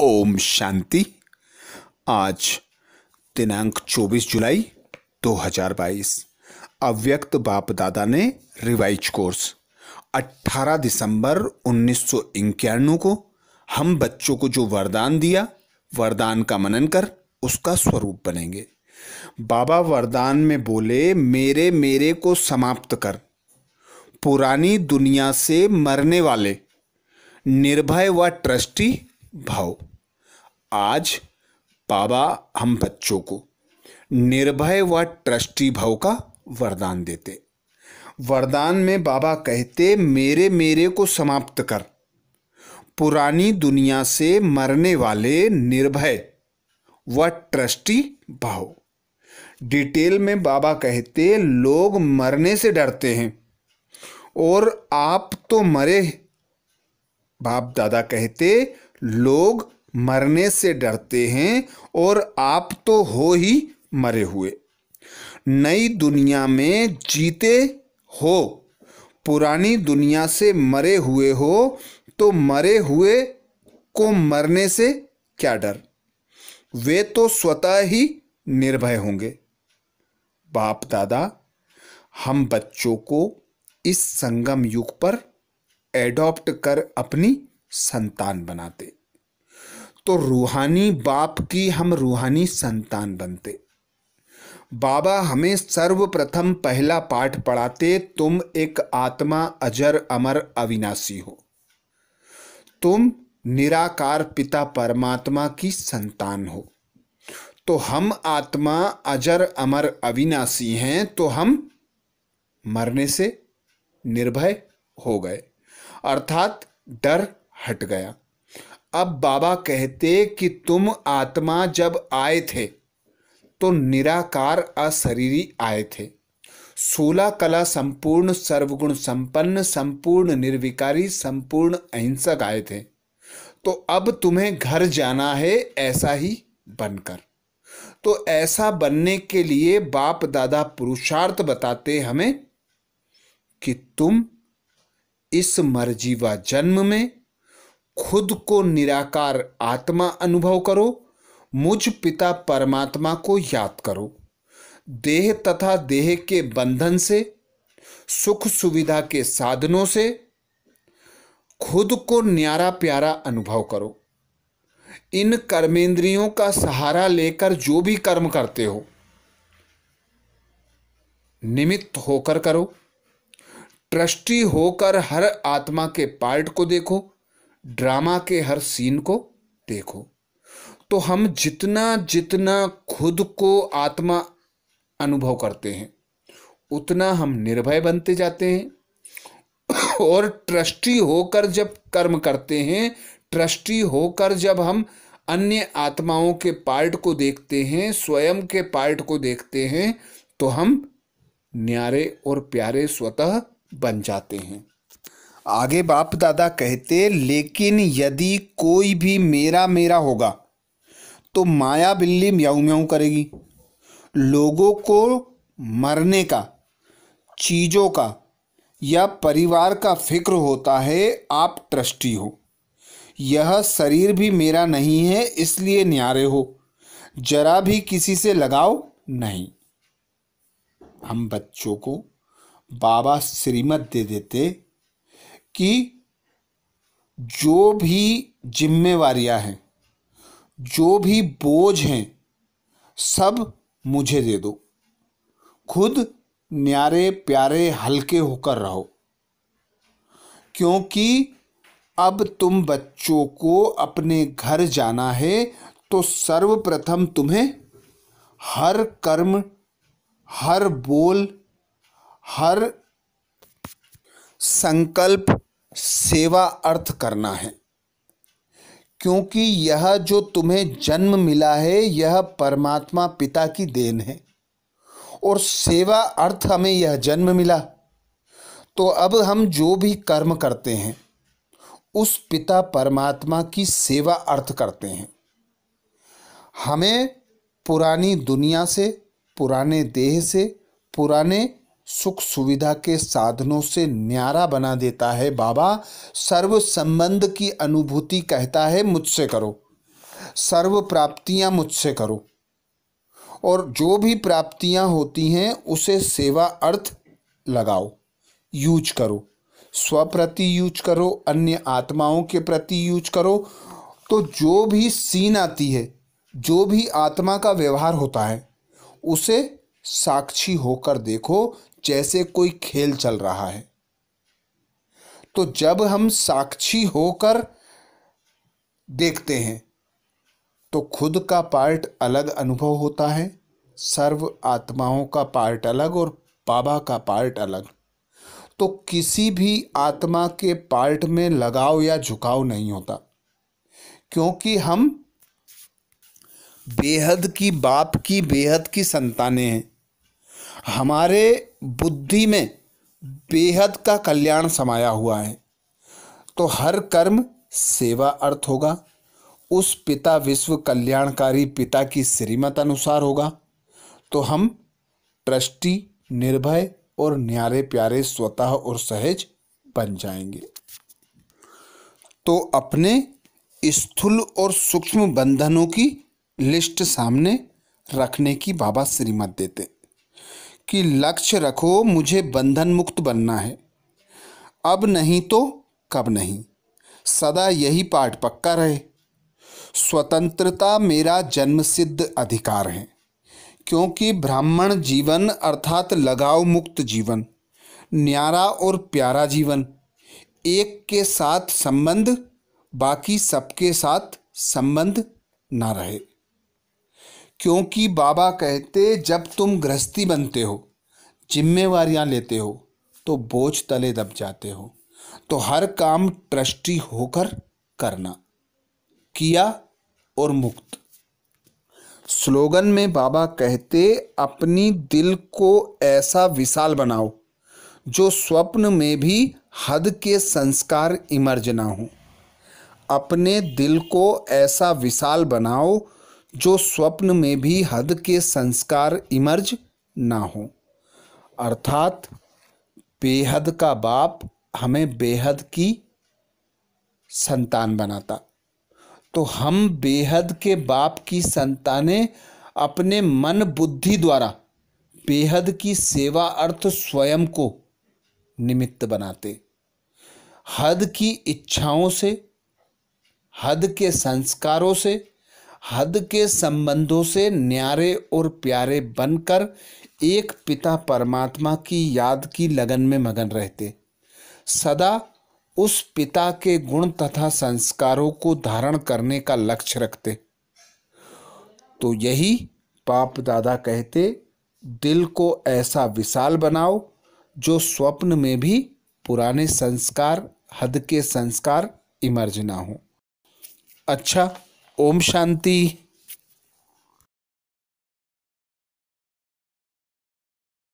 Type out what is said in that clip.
ओम शांति आज दिनांक 24 जुलाई 2022 अव्यक्त बाप दादा ने रिवाइज कोर्स 18 दिसंबर उन्नीस को हम बच्चों को जो वरदान दिया वरदान का मनन कर उसका स्वरूप बनेंगे बाबा वरदान में बोले मेरे मेरे को समाप्त कर पुरानी दुनिया से मरने वाले निर्भय व वा ट्रस्टी भाव आज बाबा हम बच्चों को निर्भय व ट्रस्टी भाव का वरदान देते वरदान में बाबा कहते मेरे मेरे को समाप्त कर पुरानी दुनिया से मरने वाले निर्भय व ट्रस्टी भाव डिटेल में बाबा कहते लोग मरने से डरते हैं और आप तो मरे बाप दादा कहते लोग मरने से डरते हैं और आप तो हो ही मरे हुए नई दुनिया में जीते हो पुरानी दुनिया से मरे हुए हो तो मरे हुए को मरने से क्या डर वे तो स्वतः ही निर्भय होंगे बाप दादा हम बच्चों को इस संगम युग पर एडॉप्ट कर अपनी संतान बनाते तो रूहानी बाप की हम रूहानी संतान बनते बाबा हमें सर्वप्रथम पहला पाठ पढ़ाते तुम एक आत्मा अजर अमर अविनाशी हो तुम निराकार पिता परमात्मा की संतान हो तो हम आत्मा अजर अमर अविनाशी हैं तो हम मरने से निर्भय हो गए अर्थात डर हट गया अब बाबा कहते कि तुम आत्मा जब आए थे तो निराकार अशरीरी आए थे सोलह कला संपूर्ण सर्वगुण संपन्न संपूर्ण निर्विकारी संपूर्ण अहिंसक आए थे तो अब तुम्हें घर जाना है ऐसा ही बनकर तो ऐसा बनने के लिए बाप दादा पुरुषार्थ बताते हमें कि तुम इस मर्जीवा जन्म में खुद को निराकार आत्मा अनुभव करो मुझ पिता परमात्मा को याद करो देह तथा देह के बंधन से सुख सुविधा के साधनों से खुद को न्यारा प्यारा अनुभव करो इन कर्मेंद्रियों का सहारा लेकर जो भी कर्म करते हो निमित्त होकर करो ट्रस्टी होकर हर आत्मा के पार्ट को देखो ड्रामा के हर सीन को देखो तो हम जितना जितना खुद को आत्मा अनुभव करते हैं उतना हम निर्भय बनते जाते हैं और ट्रस्टी होकर जब कर्म करते हैं ट्रस्टी होकर जब हम अन्य आत्माओं के पार्ट को देखते हैं स्वयं के पार्ट को देखते हैं तो हम न्यारे और प्यारे स्वतः बन जाते हैं आगे बाप दादा कहते लेकिन यदि कोई भी मेरा मेरा होगा तो माया बिल्ली म्याऊ म्याऊ करेगी लोगों को मरने का चीज़ों का या परिवार का फिक्र होता है आप ट्रस्टी हो यह शरीर भी मेरा नहीं है इसलिए न्यारे हो जरा भी किसी से लगाओ नहीं हम बच्चों को बाबा श्रीमत दे देते कि जो भी जिम्मेवारियां हैं जो भी बोझ हैं सब मुझे दे दो खुद न्यारे प्यारे हल्के होकर रहो क्योंकि अब तुम बच्चों को अपने घर जाना है तो सर्वप्रथम तुम्हें हर कर्म हर बोल हर संकल्प सेवा अर्थ करना है क्योंकि यह जो तुम्हें जन्म मिला है यह परमात्मा पिता की देन है और सेवा अर्थ हमें यह जन्म मिला तो अब हम जो भी कर्म करते हैं उस पिता परमात्मा की सेवा अर्थ करते हैं हमें पुरानी दुनिया से पुराने देह से पुराने सुख सुविधा के साधनों से न्यारा बना देता है बाबा सर्व संबंध की अनुभूति कहता है मुझसे करो सर्व प्राप्तियां मुझसे करो और जो भी प्राप्तियां होती हैं उसे सेवा अर्थ लगाओ यूज करो स्वप्रति यूज करो अन्य आत्माओं के प्रति यूज करो तो जो भी सीन आती है जो भी आत्मा का व्यवहार होता है उसे साक्षी होकर देखो जैसे कोई खेल चल रहा है तो जब हम साक्षी होकर देखते हैं तो खुद का पार्ट अलग अनुभव होता है सर्व आत्माओं का पार्ट अलग और बाबा का पार्ट अलग तो किसी भी आत्मा के पार्ट में लगाव या झुकाव नहीं होता क्योंकि हम बेहद की बाप की बेहद की संतानें हैं हमारे बुद्धि में बेहद का कल्याण समाया हुआ है तो हर कर्म सेवा अर्थ होगा उस पिता विश्व कल्याणकारी पिता की श्रीमत अनुसार होगा तो हम ट्रस्टी निर्भय और न्यारे प्यारे स्वतः और सहज बन जाएंगे तो अपने स्थूल और सूक्ष्म बंधनों की लिस्ट सामने रखने की बाबा श्रीमत देते कि लक्ष्य रखो मुझे बंधन मुक्त बनना है अब नहीं तो कब नहीं सदा यही पाठ पक्का रहे स्वतंत्रता मेरा जन्म सिद्ध अधिकार है क्योंकि ब्राह्मण जीवन अर्थात लगाव मुक्त जीवन न्यारा और प्यारा जीवन एक के साथ संबंध बाकी सबके साथ संबंध ना रहे क्योंकि बाबा कहते जब तुम गृहस्थी बनते हो जिम्मेवारियां लेते हो तो बोझ तले दब जाते हो तो हर काम ट्रस्टी होकर करना किया और मुक्त स्लोगन में बाबा कहते अपनी दिल को ऐसा विशाल बनाओ जो स्वप्न में भी हद के संस्कार इमर्ज ना हो अपने दिल को ऐसा विशाल बनाओ जो स्वप्न में भी हद के संस्कार इमर्ज ना हो अर्थात बेहद का बाप हमें बेहद की संतान बनाता तो हम बेहद के बाप की संतानें अपने मन बुद्धि द्वारा बेहद की सेवा अर्थ स्वयं को निमित्त बनाते हद की इच्छाओं से हद के संस्कारों से हद के संबंधों से न्यारे और प्यारे बनकर एक पिता परमात्मा की याद की लगन में मगन रहते सदा उस पिता के गुण तथा संस्कारों को धारण करने का लक्ष्य रखते तो यही पाप दादा कहते दिल को ऐसा विशाल बनाओ जो स्वप्न में भी पुराने संस्कार हद के संस्कार इमर्ज ना हो अच्छा ओम शांति